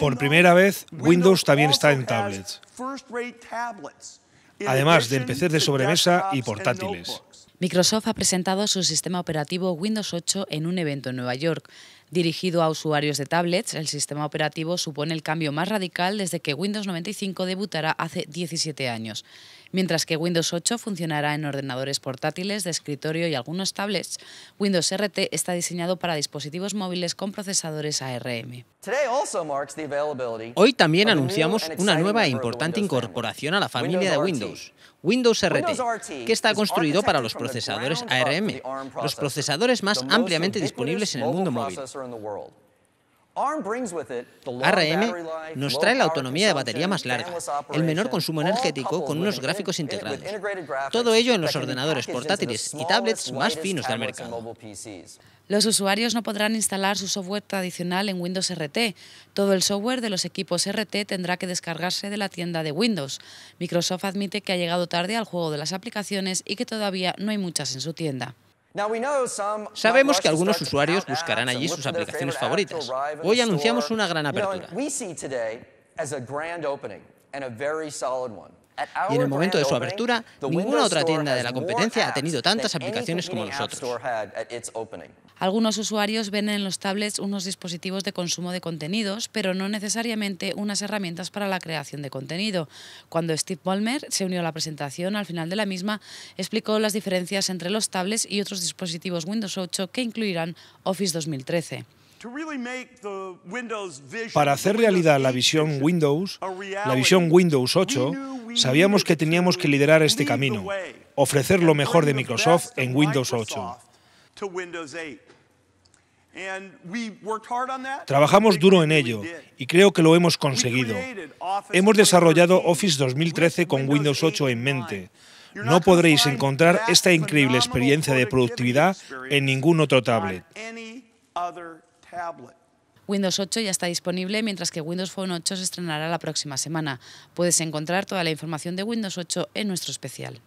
Por primera vez, Windows también está en tablets, además de PCs de sobremesa y portátiles. Microsoft ha presentado su sistema operativo Windows 8 en un evento en Nueva York. Dirigido a usuarios de tablets, el sistema operativo supone el cambio más radical desde que Windows 95 debutará hace 17 años. Mientras que Windows 8 funcionará en ordenadores portátiles, de escritorio y algunos tablets, Windows RT está diseñado para dispositivos móviles con procesadores ARM. Hoy también anunciamos una nueva e importante incorporación a la familia de Windows, Windows RT, que está construido para los procesadores ARM, los procesadores más ampliamente disponibles en el mundo móvil. ARM nos trae la autonomía de batería más larga, el menor consumo energético con unos gráficos integrados. Todo ello en los ordenadores portátiles y tablets más finos del mercado. Los usuarios no podrán instalar su software tradicional en Windows RT. Todo el software de los equipos RT tendrá que descargarse de la tienda de Windows. Microsoft admite que ha llegado tarde al juego de las aplicaciones y que todavía no hay muchas en su tienda. Sabemos que algunos usuarios buscarán allí sus aplicaciones favoritas. Hoy anunciamos una gran apertura. Y en el momento de su apertura, ninguna otra tienda de la competencia ha tenido tantas aplicaciones como nosotros. Algunos usuarios ven en los tablets unos dispositivos de consumo de contenidos, pero no necesariamente unas herramientas para la creación de contenido. Cuando Steve Ballmer se unió a la presentación, al final de la misma explicó las diferencias entre los tablets y otros dispositivos Windows 8 que incluirán Office 2013. Para hacer realidad la visión Windows, la visión Windows 8, Sabíamos que teníamos que liderar este camino, ofrecer lo mejor de Microsoft en Windows 8. Trabajamos duro en ello y creo que lo hemos conseguido. Hemos desarrollado Office 2013 con Windows 8 en mente. No podréis encontrar esta increíble experiencia de productividad en ningún otro tablet. Windows 8 ya está disponible, mientras que Windows Phone 8 se estrenará la próxima semana. Puedes encontrar toda la información de Windows 8 en nuestro especial.